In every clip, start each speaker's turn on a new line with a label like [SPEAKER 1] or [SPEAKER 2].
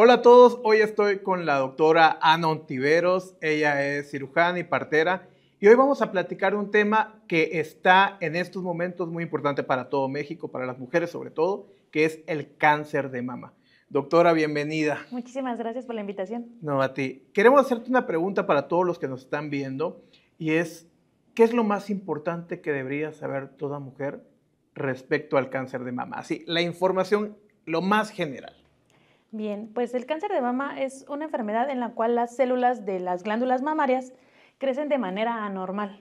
[SPEAKER 1] Hola a todos, hoy estoy con la doctora Ana Ontiveros, ella es cirujana y partera y hoy vamos a platicar un tema que está en estos momentos muy importante para todo México, para las mujeres sobre todo, que es el cáncer de mama. Doctora, bienvenida.
[SPEAKER 2] Muchísimas gracias por la invitación.
[SPEAKER 1] No, a ti. Queremos hacerte una pregunta para todos los que nos están viendo y es, ¿qué es lo más importante que debería saber toda mujer respecto al cáncer de mama? Así, la información lo más general.
[SPEAKER 2] Bien, pues el cáncer de mama es una enfermedad en la cual las células de las glándulas mamarias crecen de manera anormal.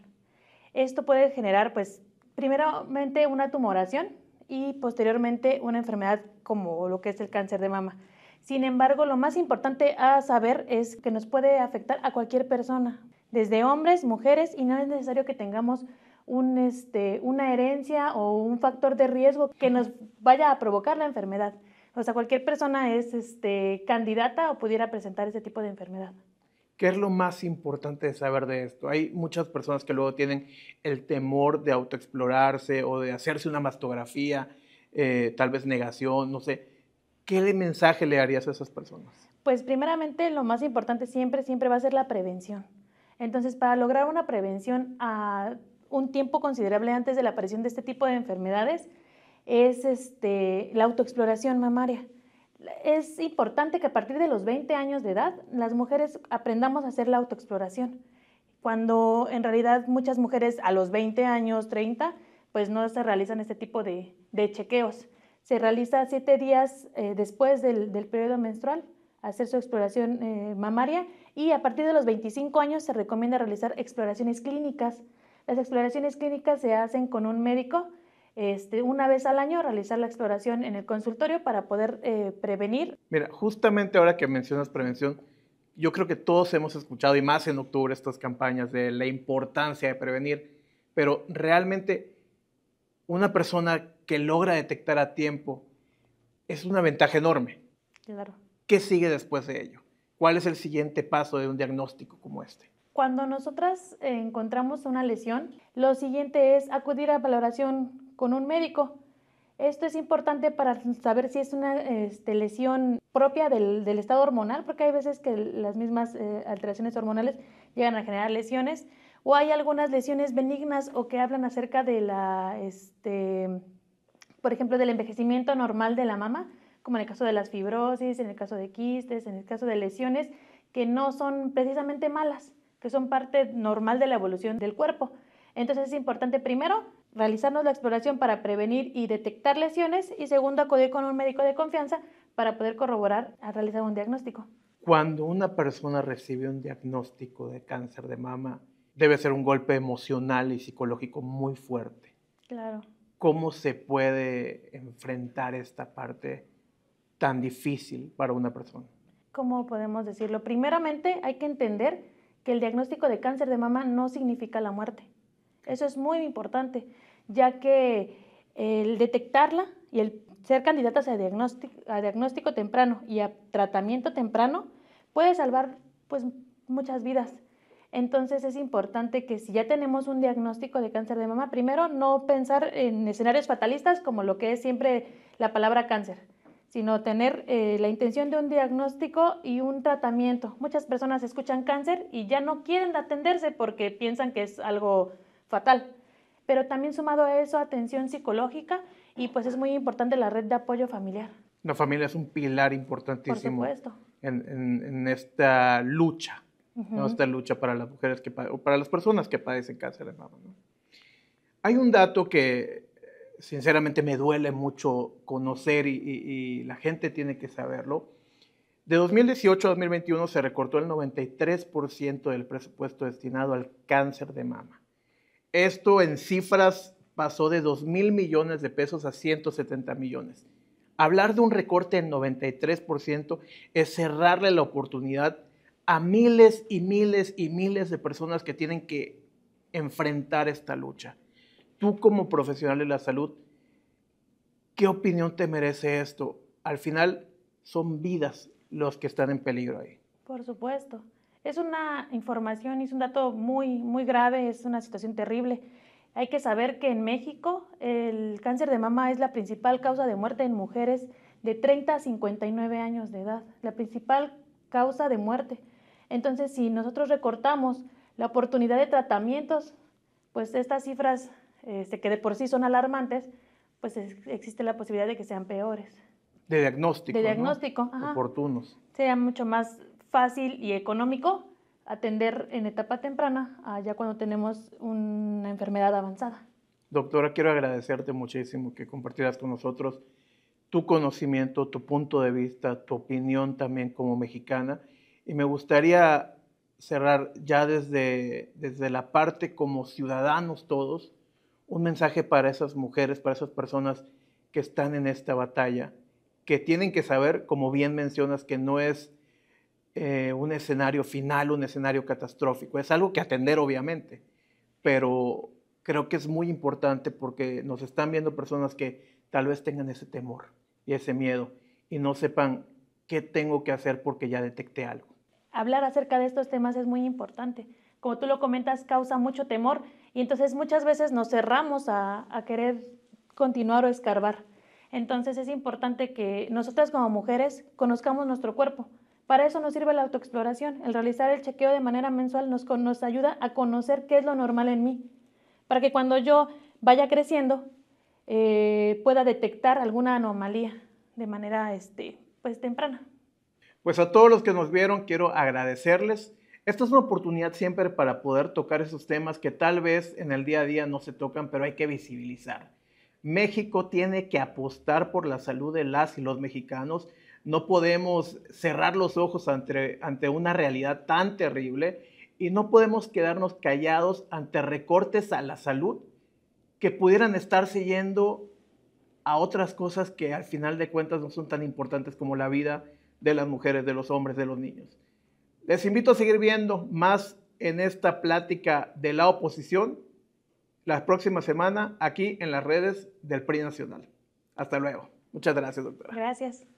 [SPEAKER 2] Esto puede generar, pues, primeramente una tumoración y posteriormente una enfermedad como lo que es el cáncer de mama. Sin embargo, lo más importante a saber es que nos puede afectar a cualquier persona, desde hombres, mujeres, y no es necesario que tengamos este, una herencia o un factor de riesgo que nos vaya a provocar la enfermedad. O sea, cualquier persona es este, candidata o pudiera presentar ese tipo de enfermedad.
[SPEAKER 1] ¿Qué es lo más importante de saber de esto? Hay muchas personas que luego tienen el temor de autoexplorarse o de hacerse una mastografía, eh, tal vez negación, no sé. ¿Qué mensaje le harías a esas
[SPEAKER 2] personas? Pues primeramente lo más importante siempre, siempre va a ser la prevención. Entonces, para lograr una prevención a un tiempo considerable antes de la aparición de este tipo de enfermedades, es este, la autoexploración mamaria. Es importante que a partir de los 20 años de edad las mujeres aprendamos a hacer la autoexploración, cuando en realidad muchas mujeres a los 20 años, 30, pues no se realizan este tipo de, chequeos. Se realiza siete días eh, después del, del, periodo menstrual hacer su exploración eh, mamaria y a partir de los 25 años se recomienda realizar exploraciones clínicas. Las exploraciones clínicas se hacen con un médico este, una vez al año realizar la exploración en el consultorio para poder eh, prevenir.
[SPEAKER 1] Mira, justamente ahora que mencionas prevención, yo creo que todos hemos escuchado, y más en octubre, estas campañas de la importancia de prevenir, pero realmente una persona que logra detectar a tiempo es una ventaja enorme. Claro. ¿Qué sigue después de ello? ¿Cuál es el siguiente paso de un diagnóstico como este?
[SPEAKER 2] Cuando nosotras encontramos una lesión, lo siguiente es acudir a valoración con un médico. Esto es importante para saber si es una este, lesión propia del, estado hormonal, porque hay veces que las mismas eh, alteraciones hormonales llegan a generar lesiones, o hay algunas lesiones benignas o que hablan acerca de la, este, por ejemplo, del envejecimiento normal de la mama, como en el caso de las fibrosis, en el caso de quistes, en el caso de lesiones que no son precisamente malas, que son parte normal de la evolución del cuerpo. Entonces es importante primero realizarnos la exploración para prevenir y detectar lesiones y segundo, acudir con un médico de confianza para poder corroborar a realizar un diagnóstico.
[SPEAKER 1] Cuando una persona recibe un diagnóstico de cáncer de mama, debe ser un golpe emocional y psicológico muy fuerte. Claro. ¿Cómo se puede enfrentar esta parte tan difícil para una persona?
[SPEAKER 2] ¿Cómo podemos decirlo? Primeramente hay que entender que el diagnóstico de cáncer de mama no significa la muerte. Eso es muy importante, ya que el detectarla y el ser candidatas a diagnóstico, temprano y a tratamiento temprano puede salvar pues, muchas vidas. Entonces es importante que si ya tenemos un diagnóstico de cáncer de mama, primero no pensar en escenarios fatalistas como lo que es siempre la palabra cáncer, sino tener eh, la intención de un diagnóstico y un tratamiento. Muchas personas escuchan cáncer y ya no quieren atenderse porque piensan que es algo fatal. Pero también sumado a eso, atención psicológica y pues es muy importante la red de apoyo familiar.
[SPEAKER 1] La familia es un pilar importantísimo En, esta lucha, en esta lucha para las mujeres que o para las personas que padecen cáncer de mama. Hay un dato que sinceramente me duele mucho conocer y, y la gente tiene que saberlo. De 2018 a 2021 se recortó el 93% del presupuesto destinado al cáncer de mama. Esto en cifras pasó de 2 mil millones de pesos a 170 millones. Hablar de un recorte en 93% es cerrarle la oportunidad a miles y miles y miles de personas que tienen que enfrentar esta lucha. Tú como profesional de la salud, ¿qué opinión te merece esto? Al final son vidas los que están en peligro ahí.
[SPEAKER 2] Por supuesto. Es una información, y es un dato muy, muy grave, es una situación terrible. Hay que saber que en México el cáncer de mama es la principal causa de muerte en mujeres de 30 a 59 años de edad, la principal causa de muerte. Entonces, si nosotros recortamos la oportunidad de tratamientos, pues estas cifras este, que de por sí son alarmantes, pues existe la posibilidad de que sean peores.
[SPEAKER 1] De diagnóstico. De diagnóstico, Oportunos.
[SPEAKER 2] Sean mucho más fácil y económico atender en etapa temprana ya cuando tenemos una enfermedad avanzada.
[SPEAKER 1] Doctora, quiero agradecerte muchísimo que compartieras con nosotros tu conocimiento, tu punto de vista, tu opinión también como mexicana. Y me gustaría cerrar ya desde, desde la parte como ciudadanos todos, un mensaje para esas mujeres, para esas personas que están en esta batalla, que tienen que saber, como bien mencionas, que no es eh, un escenario final, un escenario catastrófico. Es algo que atender, obviamente, pero creo que es muy importante porque nos están viendo personas que tal vez tengan ese temor y ese miedo y no sepan qué tengo que hacer porque ya detecté algo.
[SPEAKER 2] Hablar acerca de estos temas es muy importante. Como tú lo comentas, causa mucho temor y entonces muchas veces nos cerramos a querer continuar o escarbar. Entonces es importante que nosotras como mujeres conozcamos nuestro cuerpo, para eso nos sirve la autoexploración. El realizar el chequeo de manera mensual nos, nos ayuda a conocer qué es lo normal en mí, para que cuando yo vaya creciendo eh, pueda detectar alguna anomalía de manera este, pues, temprana.
[SPEAKER 1] Pues a todos los que nos vieron quiero agradecerles. Esta es una oportunidad siempre para poder tocar esos temas que tal vez en el día a día no se tocan, pero hay que visibilizar. México tiene que apostar por la salud de las y los mexicanos no podemos cerrar los ojos ante, ante una realidad tan terrible y no podemos quedarnos callados ante recortes a la salud que pudieran estar yendo a otras cosas que al final de cuentas no son tan importantes como la vida de las mujeres, de los hombres, de los niños. Les invito a seguir viendo más en esta plática de la oposición la próxima semana aquí en las redes del PRI Nacional. Hasta luego. Muchas gracias, doctora.
[SPEAKER 2] Gracias.